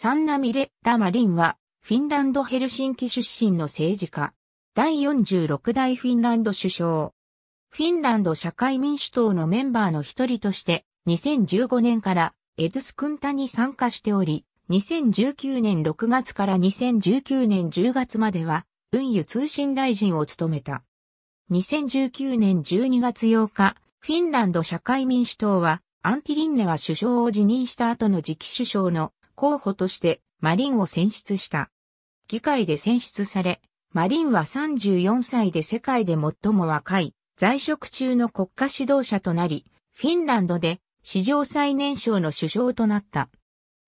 サンナミレ・ラマリンは、フィンランドヘルシンキ出身の政治家。第46代フィンランド首相。フィンランド社会民主党のメンバーの一人として、2015年からエドスクンタに参加しており、2019年6月から2019年10月までは、運輸通信大臣を務めた。2019年12月8日、フィンランド社会民主党は、アンティリンネが首相を辞任した後の次期首相の候補としてマリンを選出した。議会で選出され、マリンは34歳で世界で最も若い在職中の国家指導者となり、フィンランドで史上最年少の首相となった。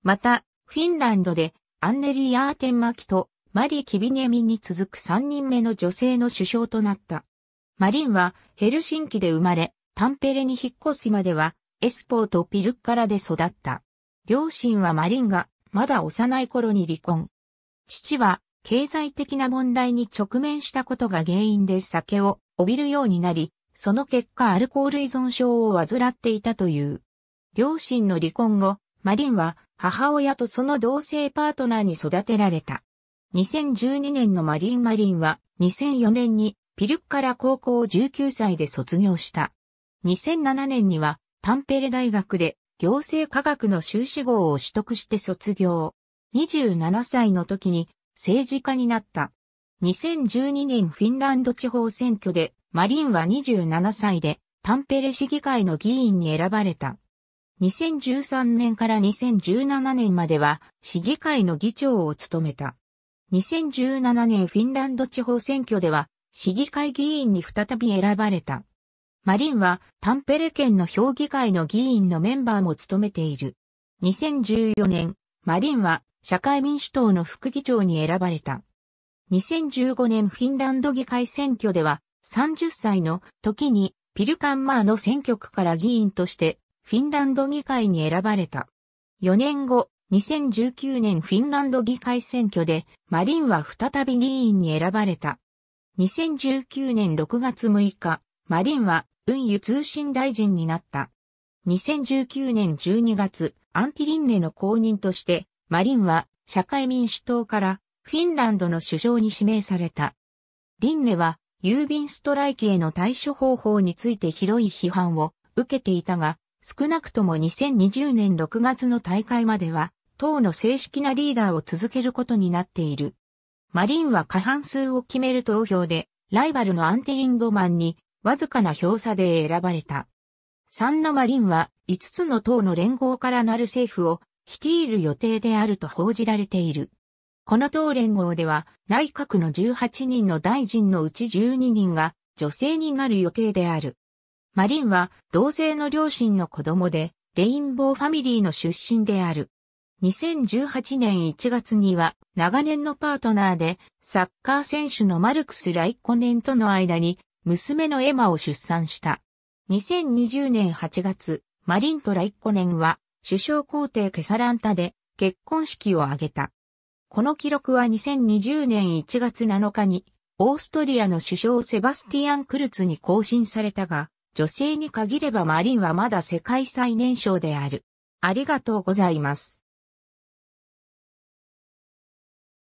また、フィンランドでアンネリー・アーテンマキとマリ・キビネミに続く3人目の女性の首相となった。マリンはヘルシンキで生まれ、タンペレに引っ越すまではエスポート・ピルッカラで育った。両親はマリンが、まだ幼い頃に離婚。父は、経済的な問題に直面したことが原因で酒を帯びるようになり、その結果アルコール依存症を患っていたという。両親の離婚後、マリンは母親とその同性パートナーに育てられた。2012年のマリン・マリンは2004年にピルクから高校を19歳で卒業した。2007年にはタンペレ大学で行政科学の修士号を取得して卒業。27歳の時に政治家になった。2012年フィンランド地方選挙でマリンは27歳でタンペレ市議会の議員に選ばれた。2013年から2017年までは市議会の議長を務めた。2017年フィンランド地方選挙では市議会議員に再び選ばれた。マリンはタンペレ県の評議会の議員のメンバーも務めている。2014年、マリンは社会民主党の副議長に選ばれた。2015年フィンランド議会選挙では30歳の時にピルカンマーの選挙区から議員としてフィンランド議会に選ばれた。4年後、2019年フィンランド議会選挙でマリンは再び議員に選ばれた。2019年6月6日、マリンは運輸通信大臣になった。2019年12月、アンティリンネの公認として、マリンは社会民主党からフィンランドの首相に指名された。リンネは郵便ストライキへの対処方法について広い批判を受けていたが、少なくとも2020年6月の大会までは、党の正式なリーダーを続けることになっている。マリンは過半数を決める投票で、ライバルのアンティリンドマンにわずかな票差で選ばれた。サンナマリンは5つの党の連合からなる政府を率いる予定であると報じられている。この党連合では内閣の18人の大臣のうち12人が女性になる予定である。マリンは同性の両親の子供でレインボーファミリーの出身である。2018年1月には長年のパートナーでサッカー選手のマルクス・ライコネンとの間に娘のエマを出産した。2020年8月、マリントライッコネンは、首相皇帝ケサランタで結婚式を挙げた。この記録は2020年1月7日に、オーストリアの首相セバスティアン・クルツに更新されたが、女性に限ればマリンはまだ世界最年少である。ありがとうございます。